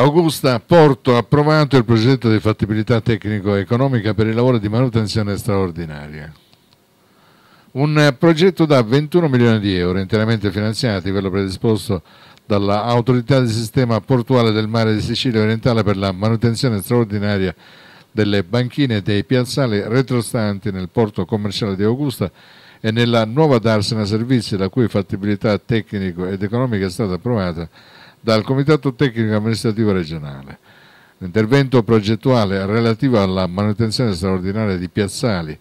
Augusta Porto ha approvato il progetto di fattibilità tecnico-economica per i lavori di manutenzione straordinaria. Un progetto da 21 milioni di euro interamente finanziati, quello predisposto dall'autorità di sistema portuale del mare di Sicilia orientale per la manutenzione straordinaria delle banchine e dei piazzali retrostanti nel porto commerciale di Augusta e nella nuova Darsena Servizi, la cui fattibilità tecnico ed economica è stata approvata dal Comitato Tecnico Amministrativo Regionale. L'intervento progettuale relativo alla manutenzione straordinaria di piazzali,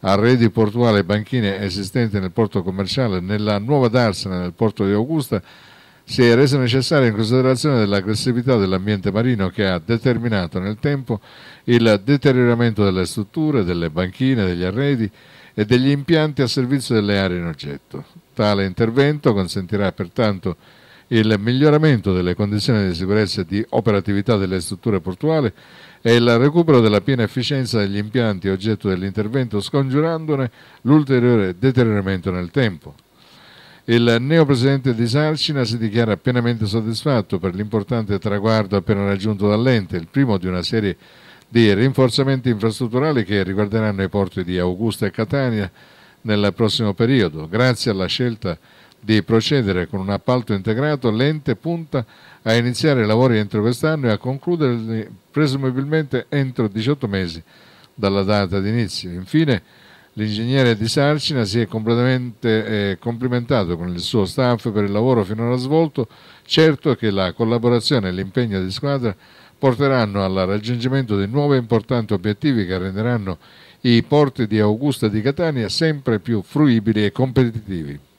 arredi portuali e banchine esistenti nel porto commerciale nella nuova Darsena nel porto di Augusta si è reso necessario in considerazione dell'aggressività dell'ambiente marino che ha determinato nel tempo il deterioramento delle strutture, delle banchine, degli arredi e degli impianti a servizio delle aree in oggetto. Tale intervento consentirà pertanto il miglioramento delle condizioni di sicurezza e di operatività delle strutture portuali e il recupero della piena efficienza degli impianti oggetto dell'intervento, scongiurandone l'ulteriore deterioramento nel tempo. Il neopresidente di Sarcina si dichiara pienamente soddisfatto per l'importante traguardo appena raggiunto dall'ente, il primo di una serie di rinforzamenti infrastrutturali che riguarderanno i porti di Augusta e Catania nel prossimo periodo, grazie alla scelta di procedere con un appalto integrato, l'ente punta a iniziare i lavori entro quest'anno e a concluderli presumibilmente entro 18 mesi dalla data di inizio. Infine, l'ingegnere di Sarcina si è completamente eh, complimentato con il suo staff per il lavoro finora svolto, certo che la collaborazione e l'impegno di squadra porteranno al raggiungimento di nuovi importanti obiettivi che renderanno i porti di Augusta e di Catania sempre più fruibili e competitivi.